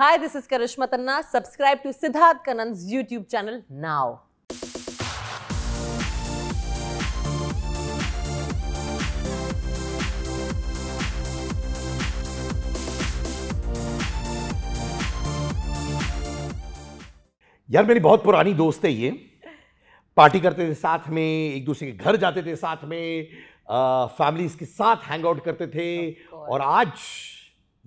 Hi, this is Karishma Tanna. Subscribe to Siddharth Kanan's YouTube channel now. यार मेरी बहुत पुरानी दोस्त है ये पार्टी करते थे साथ में एक दूसरे के घर जाते थे साथ में फैमिलीज के साथ हैंग आउट करते थे और आज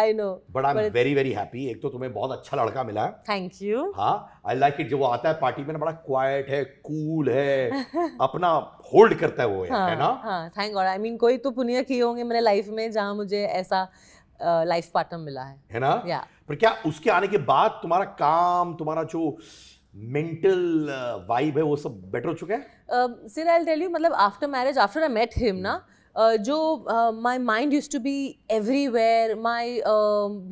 I know but I am very very happy एक तो तुम्हें बहुत अच्छा लड़का मिला है थैंक यू हाँ आई लाइक इट जो वो आता है पार्टी में ना बड़ा क्वाइट है कूल है अपना होल्ड करता है वो हाँ, है ना हाँ थैंक गॉड आई मीन कोई तो पुनिया किए होंगे मेरे लाइफ में जहाँ मुझे ऐसा लाइफ uh, पार्टनर मिला है है ना या yeah. पर क्या उसके आने के बाद तुम्हारा काम तुम्हारा जो मेंटल वाइब है वो सब बेटर हो चुका है सिर आई टेल यू मतलब after marriage after I met him ना जो my mind used to be where my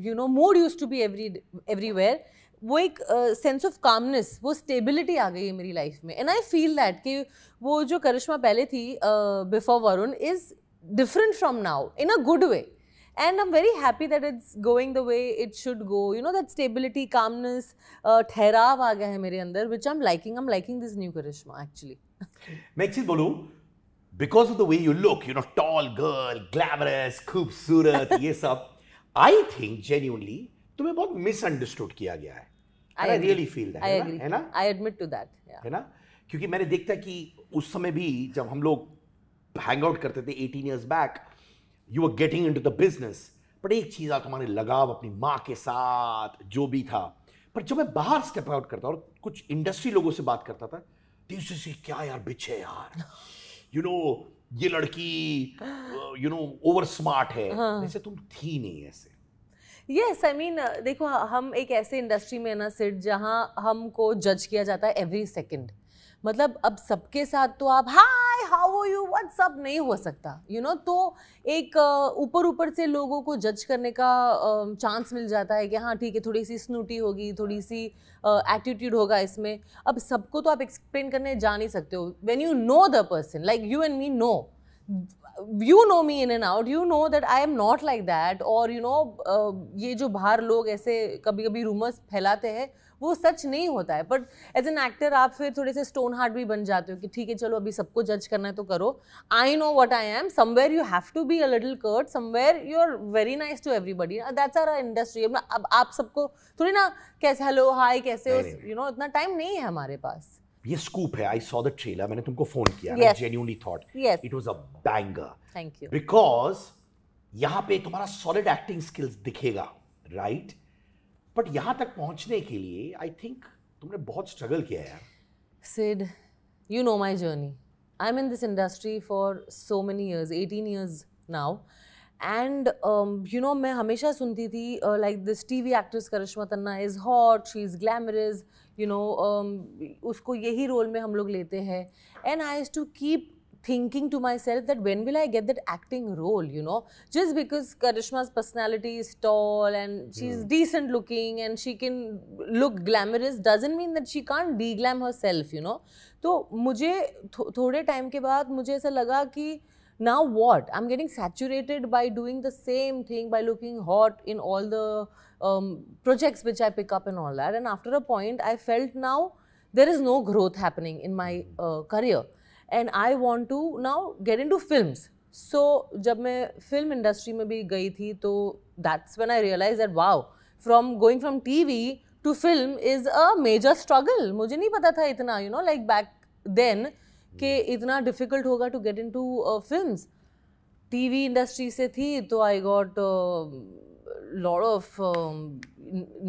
you know mood used to be everywhere वो एक सेंस ऑफ कामनेस वो स्टेबिलिटी आ गई है मेरी लाइफ में एंड आई फील दैट कि वो जो करिश्मा पहले थी before Varun is different from now in a good way and I am very happy that it's going the way it should go you know that stability calmness ठहराव आ गया है मेरे अंदर which I am liking I am liking this new Karishma actually मैं एक चीज़ बोलूँ because of the way you look you know tall girl glamorous खूबसूरत ये सब आई थिंक जेन्यूनली तुम्हें बहुत मिसअंडरस्टूड किया गया है आई रियली फील दैट है ना आई एडमिट टू दैट है ना क्योंकि मैंने देखता कि उस समय भी जब हम लोग हैंग आउट करते थे eighteen years back you are getting into the business पर एक चीज़ आ तुम्हारे लगाव अपनी माँ के साथ जो भी था पर जब मैं बाहर स्टेप आउट करता और कुछ इंडस्ट्री लोगों से बात करता था तो क्या यार बिछे यार यू नो ये लड़की यू नो ओवर स्मार्ट है ऐसे हाँ। तुम थी नहीं ऐसे यस आई मीन देखो हम एक ऐसे इंडस्ट्री में ना सिर्ट जहाँ हमको जज किया जाता है एवरी सेकंड मतलब अब सबके साथ तो आप हाँ हाउ वो यू व्हाट सब नहीं हो सकता यू you नो know? तो एक ऊपर ऊपर से लोगों को जज करने का चांस मिल जाता है कि हाँ ठीक है थोड़ी सी स्नूटी होगी थोड़ी सी एटीट्यूड होगा इसमें अब सबको तो आप एक्सप्लेन करने जा नहीं सकते हो when you know the person like you and me know you know me in and out you know that I am not like that और यू नो ये जो बाहर लोग ऐसे कभी कभी रूमर्स फैलाते हैं वो सच नहीं होता है बट एज एन एक्टर आप फिर थोड़े से स्टोन हार्ट भी बन जाते हो कि ठीक है चलो अभी सबको जज करना है तो करो I know what I am somewhere you have to be a little curt somewhere you are very nice to everybody that's our industry अब आप सबको थोड़ी ना कैसे हेलो हाई कैसे यू नो इतना टाइम नहीं है हमारे पास ये स्कूप है आई सॉ द ट्रेलर मैंने तुमको फोन किया I genuinely thought it was a banger thank you because यहाँ पे तुम्हारा सॉलिड एक्टिंग स्किल्स दिखेगा राइट right? बट यहाँ तक पहुँचने के लिए आई थिंक तुमने बहुत स्ट्रगल किया है Sid you know my journey I am in this industry for so many years eighteen years now and you know मैं हमेशा सुनती थी like this TV actress Karishma Tanna is hot she is glamorous you know उसको यही role में हम लोग लेते हैं and I has to keep thinking to myself that when will I get that acting role, you know? Just because Karishma's personality is tall and she's hmm. decent looking and she can look glamorous doesn't mean that she can't deglam herself, you know? तो मुझे थोड़े time के बाद मुझे ऐसा लगा कि now what i'm getting saturated by doing the same thing by looking hot in all the um, projects which i pick up and all that and after a point i felt now there is no growth happening in my hmm. uh, career and I want to now get into film so जब मैं film industry में भी गई थी तो that's one I realise that wow from going from TV to film is a major struggle मुझे नहीं पता था इतना you know like back then कि इतना डिफ़िकल्ट होगा to get into film TV industry से थी तो I got lot of um,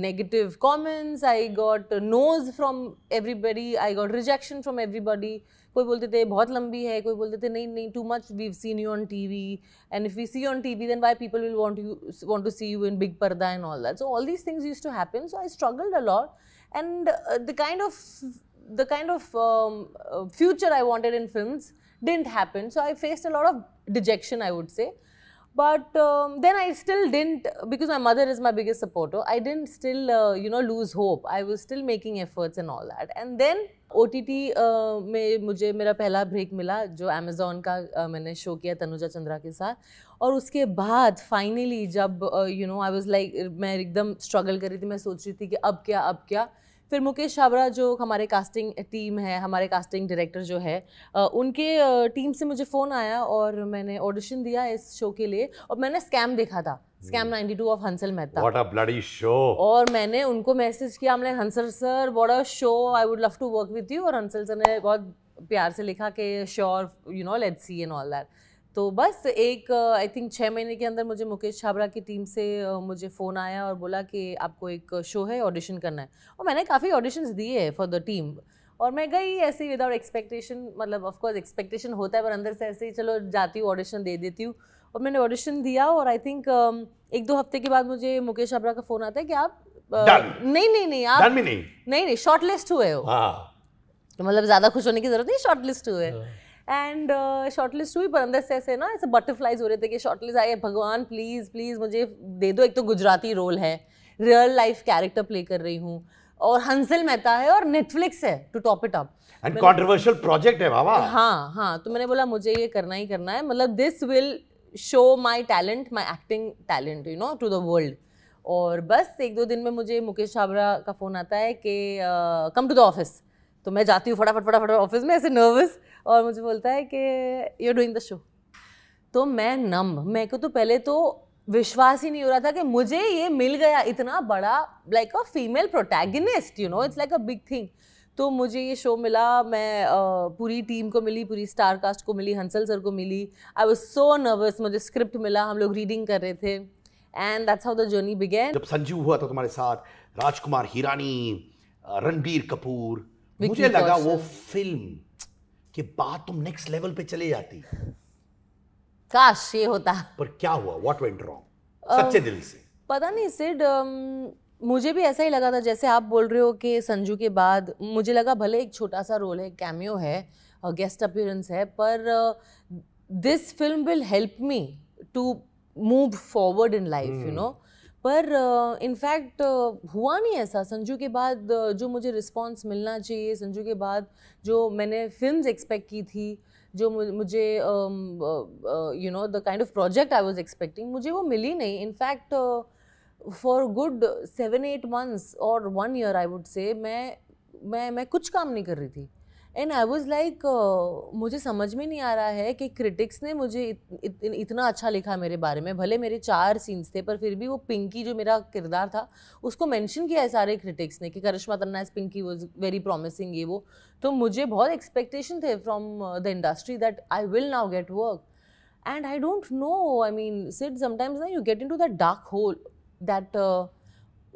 negative comments. I got uh, no's from everybody. I got rejection from everybody. कोई बोलते थे बहुत लंबी है कोई बोलते थे नहीं नहीं too much we seen you on TV and if we see on TV then why people will want you want to see you in big पर्दा and all that so all these things used to happen so I struggled a and the kind of the kind of um, uh, future I wanted in films didn't happen. So I faced a lot of dejection, I would say. But um, then I still didn't, because my mother is my biggest supporter, I didn't still, uh, you know, lose hope. I was still making efforts and all that. And then ओ में मुझे मेरा पहला break मिला जो Amazon का मैंने show किया तनुजा चंद्रा के साथ और उसके बाद फाइनली जब you know I was like मैं एकदम स्ट्रगल कर रही थी मैं सोच रही थी कि अब क्या अब क्या फिर मुकेश छाबरा जो हमारे कास्टिंग टीम है हमारे कास्टिंग डायरेक्टर जो है उनके टीम से मुझे फ़ोन आया और मैंने ऑडिशन दिया इस शो के लिए और मैंने स्कैम देखा था scam 92 of Hansal Mehta what a bloody show और मैंने उनको मैसेज किया हमने Hansal sir what a show I would love to work with you और हंसल सर ने बहुत प्यार से लिखा कि sure you know let's see and all that तो बस एक आई थिंक छः महीने के अंदर मुझे मुकेश छाबरा की टीम से मुझे फ़ोन आया और बोला कि आपको एक शो है ऑडिशन करना है और मैंने काफ़ी ऑडिशंस दिए हैं फॉर द टीम और मैं गई ऐसे ही विदाउट एक्सपेक्टेशन मतलब ऑफ कोर्स एक्सपेक्टेशन होता है पर अंदर से ऐसे ही चलो जाती हूँ ऑडिशन दे देती हूँ और मैंने ऑडिशन दिया और आई थिंक एक दो हफ्ते के बाद मुझे मुकेश छाबरा का फ़ोन आता है कि आप नहीं नहीं नहीं आप नहीं नहीं नहीं शॉर्ट लिस्ट हुए हो हाँ। तो मतलब ज़्यादा खुश होने की ज़रूरत नहीं शॉर्ट लिस्ट हुए हाँ। एंड शॉर्ट लिस्ट हुई पर अंदर से ऐसे ना ऐसे बटरफ्लाइज हो रहे थे कि शॉर्ट लिस्ट आए भगवान प्लीज़ प्लीज़ मुझे दे दो एक तो गुजराती रोल है रियल लाइफ कैरेक्टर प्ले कर रही हूँ और हंसल मेहता है और नेटफ्लिक्स है to top it up and controversial project है बाबा हाँ हाँ तो मैंने बोला मुझे ये करना ही करना है मतलब this will show my talent my acting talent you know to the world और बस एक दो दिन में मुझे मुकेश छाबरा का फ़ोन आता है कि कम टू द ऑफिस तो मैं जाती हूँ फटाफट फटाफट ऑफिस में ऐसे नर्वस और मुझे बोलता है कि यू डूइंग द शो तो मैं नम मैं को तो पहले तो विश्वास ही नहीं हो रहा था कि मुझे ये मिल गया इतना बड़ा like a female protagonist you know it's like a big thing तो मुझे ये शो मिला मैं आ, पूरी टीम को मिली पूरी स्टार कास्ट को मिली हंसल सर को मिली आई वॉज सो नर्वस मुझे स्क्रिप्ट मिला हम लोग रीडिंग कर रहे थे and that's how the journey began जब संजीव हुआ था तुम्हारे साथ राजकुमार हिरानी रणबीर कपूर मुझे लगा वो फिल्म के बाद तुम नेक्स्ट लेवल पे चले जाती काश ये होता पर क्या हुआ व्हाट वेंट रॉन्ग सच्चे दिल से पता नहीं सिड um, मुझे भी ऐसा ही लगा था जैसे आप बोल रहे हो कि संजू के बाद मुझे लगा भले एक छोटा सा रोल है कैमियो है गेस्ट अपीयरेंस है पर this film will help me to move forward in life you know पर इनफैक्ट uh, हुआ नहीं ऐसा संजू के बाद जो मुझे रिस्पॉन्स मिलना चाहिए संजू के बाद जो मैंने फिल्म एक्सपेक्ट की थी जो मुझे you know the kind of project I was expecting मुझे वो मिली नहीं in fact for good seven eight months और one year I would say मैं मैं मैं कुछ काम नहीं कर रही थी एंड आई वॉज लाइक मुझे समझ में नहीं आ रहा है कि क्रिटिक्स ने मुझे इत, इत, इतना अच्छा लिखा मेरे बारे में भले मेरे चार सीन्स थे पर फिर भी वो पिंकी जो मेरा किरदार था उसको मेंशन किया है सारे क्रिटिक्स ने कि Karishma Tanna is Pinky was very promising ये वो तो मुझे बहुत एक्सपेक्टेशन थे from the industry that I will now get work and I don't know I mean sit sometimes ना you get into that dark hole that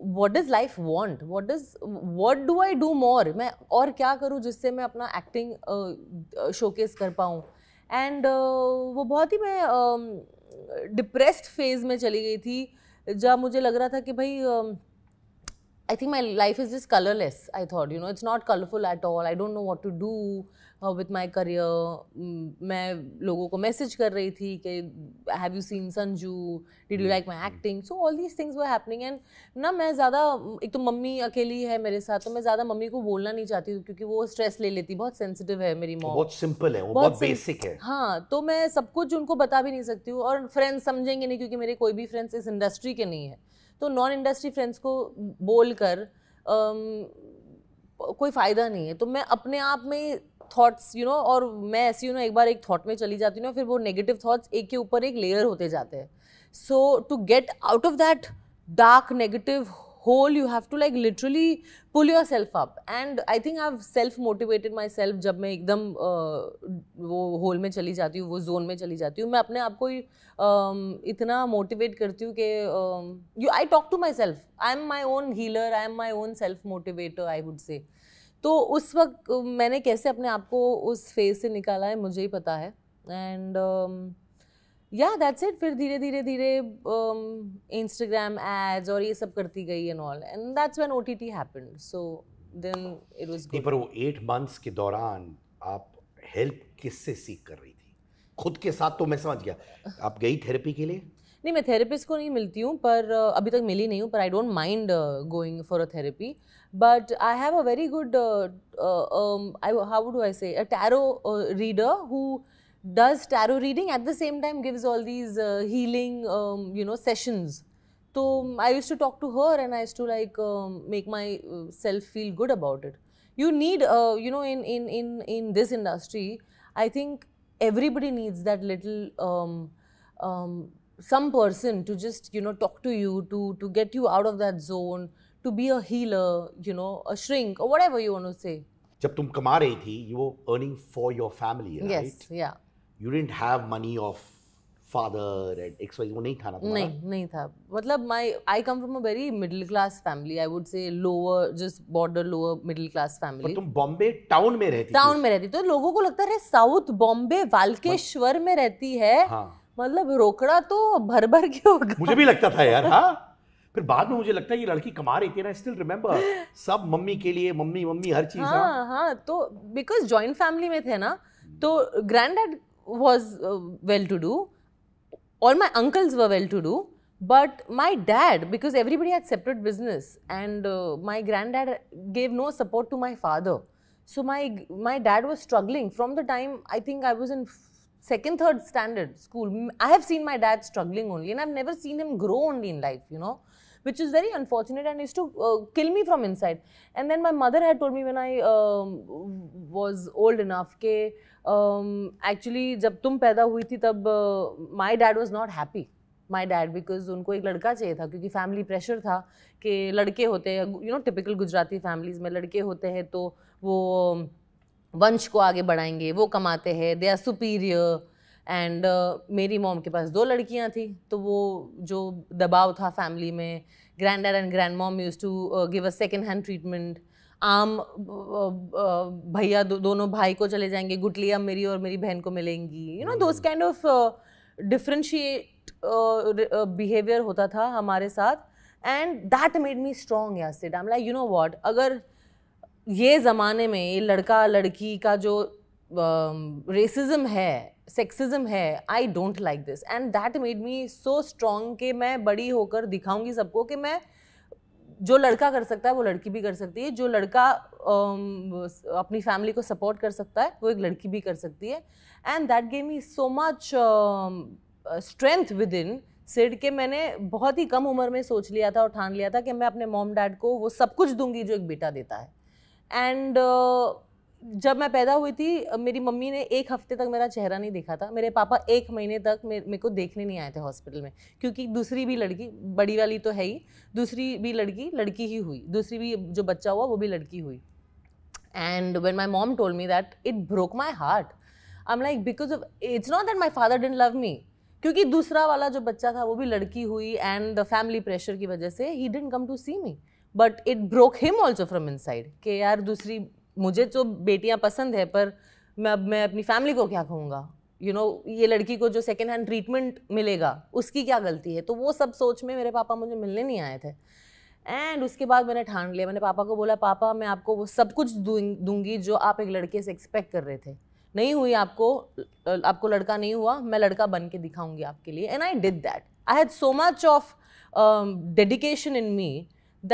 what does life want what does what do I do more मैं और क्या करूँ जिससे मैं अपना acting showcase कर पाऊँ एंड uh, वो बहुत ही मैं डिप्रेस्ड uh, फेज़ में चली गई थी जब मुझे लग रहा था कि भाई I think my life is just colourless I thought you know it's not colourful at all I don't know what to do with my career मैं लोगों को मैसेज कर रही थी कि have you seen Sanju did you like my acting so all these things were happening and ना मैं ज़्यादा एक तो मम्मी अकेली है मेरे साथ तो मैं ज़्यादा मम्मी को बोलना नहीं चाहती हूँ क्योंकि वो स्ट्रेस ले लेती बहुत सेंसिटिव है मेरी मॉम बहुत सिंपल है वो बहुत बेसिक है हाँ तो मैं सब कुछ उनको बता भी नहीं सकती हूँ और फ्रेंड्स समझेंगे नहीं क्योंकि मेरे कोई भी फ्रेंड्स इस इंडस्ट्री के नहीं है तो नॉन इंडस्ट्री फ्रेंड्स को बोल कर कोई फ़ायदा नहीं है तो मैं अपने आप में थॉट्स यू नो और मैं ऐसी यू नो एक बार एक थॉट में चली जाती हूँ फिर वो नेगेटिव थॉट्स एक के ऊपर एक लेयर होते जाते हैं so to get out of that dark negative hole you have to like literally pull yourself up and I think I self motivated myself जब मैं एकदम uh, वो होल में चली जाती हूँ वो जोन में चली जाती हूँ मैं अपने आप को इतना मोटिवेट करती हूँ कि you I talk to myself I am my own healer I am my own self motivator I would say तो उस वक्त मैंने कैसे अपने आप को उस फेज से निकाला है मुझे ही पता है एंड या दैट्स इट फिर धीरे धीरे धीरे इंस्टाग्राम um, एड्स और ये सब करती गई and all and that's when OTT happened so then it was पर वो 8 मंथ्स के दौरान आप हेल्प किससे सीख कर रही थी खुद के साथ तो मैं समझ गया आप गई थेरेपी के लिए नहीं मैं थेरेपिस्ट को नहीं मिलती हूँ पर अभी तक मिली नहीं हूँ पर I don't mind going for a therapy But I have a very good, uh, uh, um, I, how do I say, a tarot uh, reader who does tarot reading at the same time gives all these uh, healing, um, you know, sessions. So um, I used to talk to her and I used to like um, make myself feel good about it. You need, uh, you know, in, in, in, in this industry, I think everybody needs that little um, um, some person to just you know talk to you to to get you out of that zone to be a healer, you know, a shrink or whatever you want to say. जब तुम कमा रही थी you were earning for your family right या you didn't have money of father and X Y वो नहीं था ना तुम्हारा नहीं नहीं था मतलब my I come from a very middle class family I would say lower just border lower middle class family तुम बॉम्बे टाउन में रहती टाउन में रहती तो लोगों को लगता है साउथ बॉम्बे वालकेश्वर में रहती है हाँ. मतलब रोकड़ा तो भर भर के होगा मुझे भी लगता था यार हाँ फिर बाद में मुझे लगता है ये लड़की कमा रही थी ना स्टिल रिमेम्बर सब मम्मी के लिए मम्मी मम्मी हर चीज हाँ।, हाँ हाँ तो बिकॉज जॉइंट फैमिली में थे ना तो grand dad was well to do और my uncles were well to do but my dad because everybody had separate business and my grand dad gave no support to my father so my my dad was struggling from the time I think I was in second third standard school I have seen my dad struggling only and I never seen him grow only in life you no which is very unfortunate and is to kill me from inside and then my mother had had me when I was old was के actually um, जब तुम पैदा हुई थी तब my dad was not happy my dad because उनको एक लड़का चाहिए था क्योंकि फैमिली प्रेशर था कि लड़के होते हैं you know typical Gujarati families में लड़के होते हैं तो वो um, वंश को आगे बढ़ाएंगे वो कमाते हैं they are superior and uh, मेरी मॉम के पास दो लड़कियाँ थी तो वो जो दबाव था फैमिली में grand dad and grand mom use to give a second hand treatment um भैया दो, दोनों भाई को चले जाएंगे गुटलिया मेरी और मेरी बहन को मिलेंगी you know those kind of differentiate behaviour होता था हमारे साथ and that made me strong या said I like you know what अगर ये ज़माने में ये लड़का लड़की का जो रेसिज्म um, uh, है सेक्सिज्म है I don't like this and that made me so strong कि मैं बड़ी होकर दिखाऊंगी सबको कि मैं जो लड़का कर सकता है वो लड़की भी कर सकती है जो लड़का um, अपनी फैमिली को सपोर्ट कर सकता है वो एक लड़की भी कर सकती है and that gave me so much strength within said के मैंने बहुत ही कम उम्र में सोच लिया था और ठान लिया था कि मैं अपने मॉम डैड को वो सब कुछ दूंगी जो एक बेटा देता है एंड uh, जब मैं पैदा हुई थी मेरी मम्मी ने एक हफ्ते तक मेरा चेहरा नहीं देखा था मेरे पापा एक महीने तक मेरे को देखने नहीं आए थे हॉस्पिटल में क्योंकि दूसरी भी लड़की बड़ी वाली तो है ही दूसरी भी लड़की लड़की ही हुई दूसरी भी जो बच्चा हुआ वो भी लड़की हुई and when my mom told me that it broke my heart I am like because of it's not that my father didn't love me क्योंकि दूसरा वाला जो बच्चा था वो भी लड़की हुई एंड द फैमिली प्रेशर की वजह से ही didn't come to see me but it broke him also from inside कि यार दूसरी मुझे तो बेटियाँ पसंद है पर मैं अब मैं अपनी फैमिली को क्या कहूँगा यू नो ये लड़की को जो सेकेंड हैंड ट्रीटमेंट मिलेगा उसकी क्या गलती है तो वो सब सोच में मेरे पापा मुझे मिलने नहीं आए थे एंड उसके बाद मैंने ठान लिया मैंने पापा को बोला पापा मैं आपको वो सब कुछ दूंगी जो आप एक लड़के से एक्सपेक्ट कर रहे थे नहीं हुई आपको आपको लड़का नहीं हुआ मैं लड़का बन के दिखाऊंगी आपके लिए and I did that I had so much of dedication in me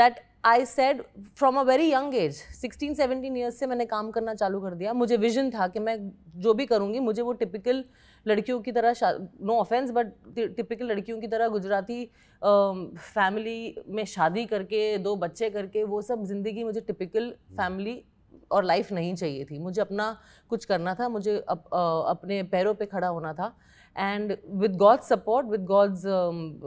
that I said from a very young age 16 17 years से मैंने काम करना चालू कर दिया मुझे विजन था कि मैं जो भी करूँगी मुझे वो टिपिकल लड़कियों की तरह नो ऑफेंस बट टिपिकल लड़कियों की तरह गुजराती फैमिली में शादी करके दो बच्चे करके वो सब ज़िंदगी मुझे टिपिकल फैमिली और लाइफ नहीं चाहिए थी मुझे अपना कुछ करना था मुझे अप, अपने पैरों पे खड़ा होना था And with God's support, with God's um,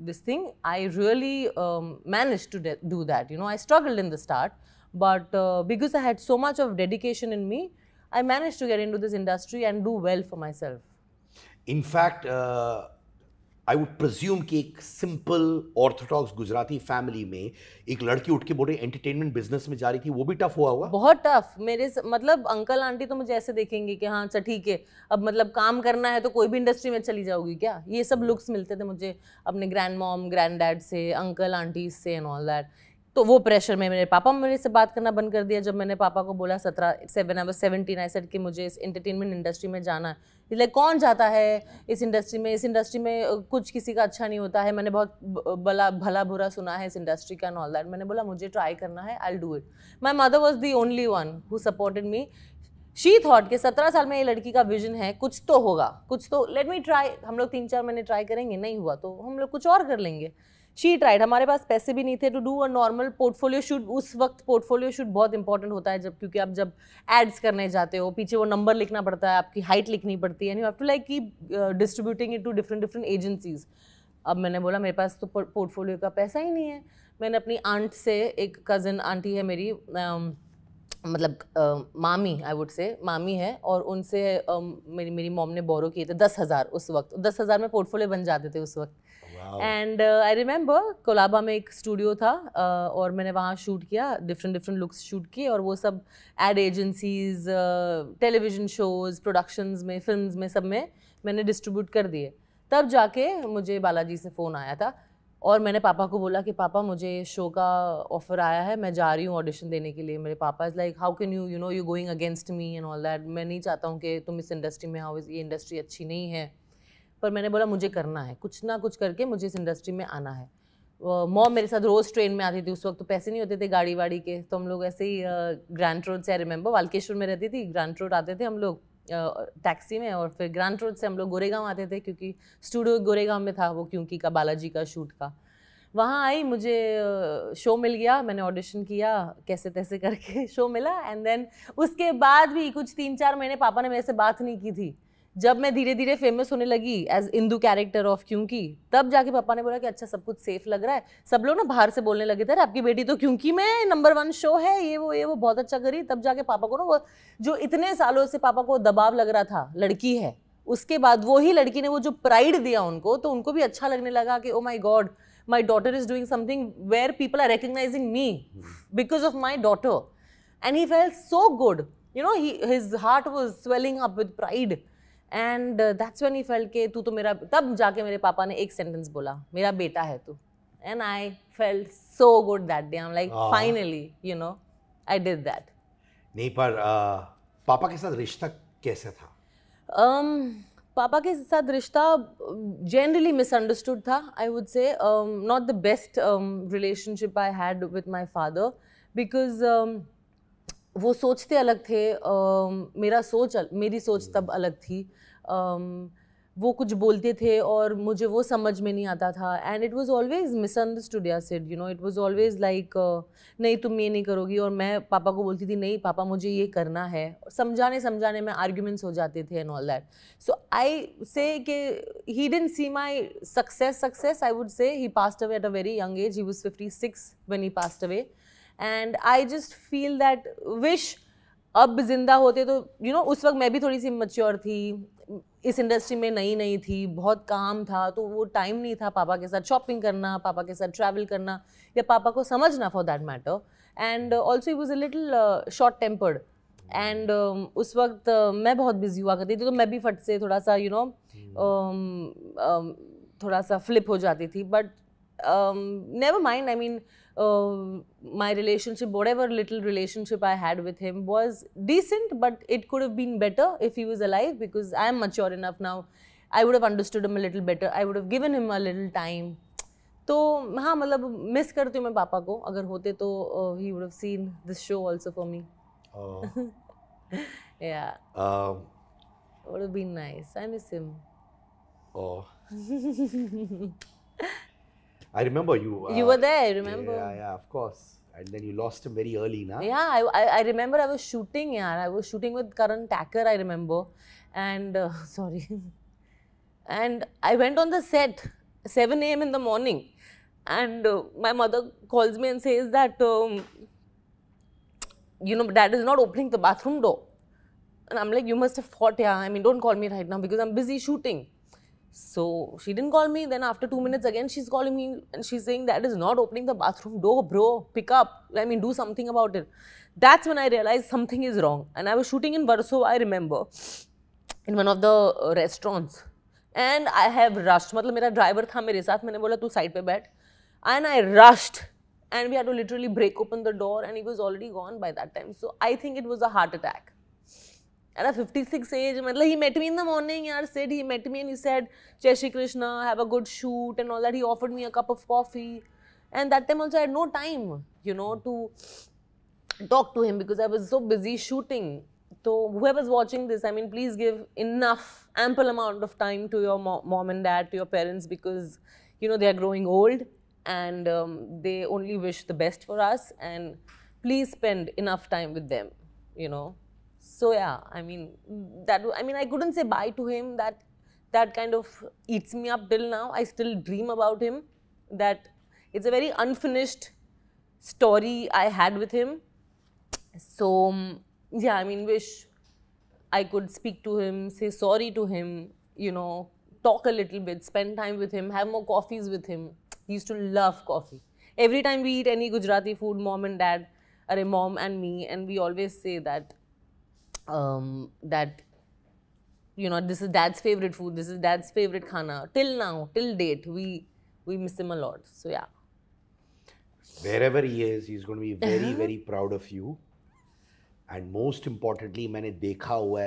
this thing, I really um, managed to do that. You know, I struggled in the start, but uh, because I had so much of dedication in me, I managed to get into this industry and do well for myself. In fact, uh, I would presume कि एक simple Orthodox Gujarati family में एक लड़की उठ के बोल रही entertainment business में जा रही थी वो भी टफ हुआ हुआ बहुत टफ मेरे स... मतलब अंकल आंटी तो मुझे ऐसे देखेंगे कि हाँ अच्छा ठीक है अब मतलब काम करना है तो कोई भी इंडस्ट्री में चली जाओगी क्या ये सब लुक्स hmm. मिलते थे मुझे अपने ग्रैंड मॉम ग्रैंड डैड से अंकल आंटी से एंड ऑल दैट तो वो प्रेशर में मेरे पापा मेरे से बात करना बंद कर दिया जब मैंने पापा को बोला सत्रह seven I seventeen I said कि मुझे इस एंटरटेनमेंट इंडस्ट्री में जाना है इसलिए कौन जाता है इस इंडस्ट्री में इस इंडस्ट्री में कुछ किसी का अच्छा नहीं होता है मैंने बहुत भला भला बुरा सुना है इस इंडस्ट्री का नॉल ऑल दैट मैंने बोला मुझे ट्राई करना है I do it my mother was the only one who supported me she thought के सत्रह साल में ये लड़की का विजन है कुछ तो होगा कुछ तो लेट मी ट्राई हम लोग तीन चार महीने ट्राई करेंगे नहीं हुआ तो हम लोग कुछ और कर लेंगे शी ट्राइड हमारे पास पैसे भी नहीं थे to do a normal portfolio shoot उस वक्त पोर्टफोलियो शूट बहुत इंपॉर्टेंट होता है जब क्योंकि आप जब एड्स करने जाते हो पीछे वो नंबर लिखना पड़ता है आपकी हाइट लिखनी पड़ती है and you have to like keep distributing it to different different agencies अब मैंने बोला मेरे पास तो पोर्टफोलियो का पैसा ही नहीं है मैंने अपनी आंट से एक कज़न आंटी है मेरी आ, um, मतलब आ, uh, मामी आई वुड से मामी है और उनसे आ, um, मेरी मेरी मॉम ने बोरो किए थे दस हज़ार उस वक्त दस हज़ार में पोर्टफोलियो बन जाते थे उस वक्त एंड आई रिमेंबर कोलाबा में एक स्टूडियो था uh, और मैंने वहाँ शूट किया डिफरेंट डिफरेंट लुक्स शूट किए और वो सब ad agencies television shows productions में फिल्म में सब में मैंने डिस्ट्रीब्यूट कर दिए तब जाके मुझे बालाजी से फ़ोन आया था और मैंने पापा को बोला कि पापा मुझे शो का ऑफ़र आया है मैं जा रही हूँ ऑडिशन देने के लिए मेरे पापा is like how can you you know you going against me and all that मैं नहीं चाहता हूँ कि तुम इस इंडस्ट्री में आओ ये इंडस्ट्री अच्छी नहीं है पर मैंने बोला मुझे करना है कुछ ना कुछ करके मुझे इस इंडस्ट्री में आना है मॉम मेरे साथ रोज़ ट्रेन में आती थी उस वक्त तो पैसे नहीं होते थे गाड़ी वाड़ी के तो हम लोग ऐसे ही ग्रांड रोड से आई रिमेंबर वालकेश्वर में रहती थी ग्रांड रोड आते थे हम लोग टैक्सी में और फिर ग्रांड रोड से हम लोग गोरेगांव आते थे क्योंकि स्टूडियो गोरेगांव में था वो क्योंकि का बालाजी का शूट का वहाँ आई मुझे शो मिल गया मैंने ऑडिशन किया कैसे तैसे करके शो मिला एंड देन उसके बाद भी कुछ तीन चार महीने पापा ने मेरे से बात नहीं की थी जब मैं धीरे धीरे फेमस होने लगी एज इंदू कैरेक्टर ऑफ क्योंकि तब जाके पापा ने बोला कि अच्छा सब कुछ सेफ लग रहा है सब लोग ना बाहर से बोलने लगे थे आपकी बेटी तो क्योंकि मैं नंबर वन शो है ये वो ये वो बहुत अच्छा करी तब जाके पापा को ना वो जो इतने सालों से पापा को दबाव लग रहा था लड़की है उसके बाद वो ही लड़की ने वो जो प्राइड दिया उनको तो उनको भी अच्छा लगने लगा कि oh my God my daughter is doing something where people are recognizing me because of my daughter and he felt so good you know he his heart was swelling up with pride and that's when he felt के तू तो मेरा तब जाके मेरे पापा ने एक सेंटेंस बोला मेरा बेटा है तू and I felt so good that day I am like finally you know I did that नहीं पर आ, uh, पापा के साथ रिश्ता कैसे था um, पापा के साथ रिश्ता जनरली मिसअंडरस्टूड था I would say not the best relationship I had with my father because वो सोचते अलग थे आ, मेरा सोच मेरी सोच तब हम्म। अलग थी आ, वो कुछ बोलते थे और मुझे वो समझ में नहीं आता था and it was always misunderstood या said you know it was always like नहीं तुम ये नहीं करोगी और मैं पापा को बोलती थी नहीं पापा मुझे ये करना है समझाने समझाने में आर्ग्यूमेंट्स हो जाते थे and all that so I say कि he didn't see my success success I would say he passed away at a very young age he was fifty six when he passed away and I just feel that wish अब जिंदा होते तो you you know know, उस वक्त मैं भी थोड़ी सी mature थी इस इंडस्ट्री में नई नई थी बहुत काम था तो वो टाइम नहीं था पापा के साथ शॉपिंग करना पापा के साथ ट्रैवल करना या पापा को समझना for that matter and also he was a little short tempered and उस वक्त uh, मैं बहुत बिजी हुआ करती थी तो मैं भी फट से थोड़ा सा you you know know, um, um, थोड़ा सा फ्लिप हो जाती थी but never mind I mean my relationship, whatever little relationship I had with him, was decent, but it could have been better if he was alive because I am mature enough now. I would have understood him a little better. I would have given him a little time. तो हाँ मतलब miss करती हूँ मैं पापा को अगर होते तो he would have seen this show also for me या would have been nice I miss him oh I remember you. Uh, you were there, I remember. Yeah, yeah, of course. And then you lost him very early, now. Yeah, I, I, I remember I was shooting, yeah. I was shooting with Karan Thacker, I remember. And, uh, sorry. and I went on the set, 7 a.m. in the morning. And uh, my mother calls me and says that, um, you know, dad is not opening the bathroom door. And I'm like, you must have fought, yeah. I mean, don't call me right now because I'm busy shooting. So she didn't call me. Then after two minutes again, she's calling me and she's saying that is not opening the bathroom door, bro. Pick up. I mean, do something about it. That's when I realized something is wrong. And I was shooting in Warsaw. I remember in one of the uh, restaurants, and I have rushed. मतलब मेरा driver था मेरे साथ. मैंने बोला तू side पे बैठ. And I rushed. And we had to literally break open the door, and he was already gone by that time. So I think it was a heart attack at a 56 age, he met me in the morning, yaar, said he met me and he said, Jai Krishna, have a good shoot and all that. He offered me a cup of coffee. And that time also I had no time, you know, to talk to him because I was so busy shooting. So whoever's watching this, I mean, please give enough, ample amount of time to your mo mom and dad, to your parents because, you know, they are growing old and um, they only wish the best for us. And please spend enough time with them, you know so yeah, I mean that. I mean, I couldn't say bye to him. That that kind of eats me up till now. I still dream about him. That it's a very unfinished story I had with him. So yeah, I mean, wish I could speak to him, say sorry to him, you know, talk a little bit, spend time with him, have more coffees with him. He used to love coffee. Every time we eat any Gujarati food, mom and dad, are mom and me, and we always say that um, that you know this is dad's favorite food this is dad's favorite khana till now till date we we miss him a lot so yeah wherever he is he's going to be very uh-huh. very proud of you and most importantly many देखा हुआ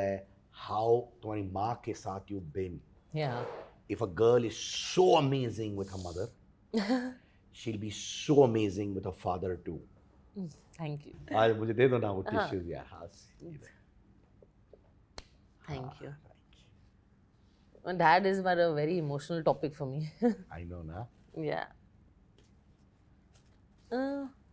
how तुम्हारी माँ के साथ you been yeah if a girl is so amazing with her mother she'll be so amazing with her father too mm, thank you i मुझे दे दो ना वो uh-huh. Thank ah, you. Thank you. Dad is but a very emotional topic for me. I know, na. Yeah. Uh,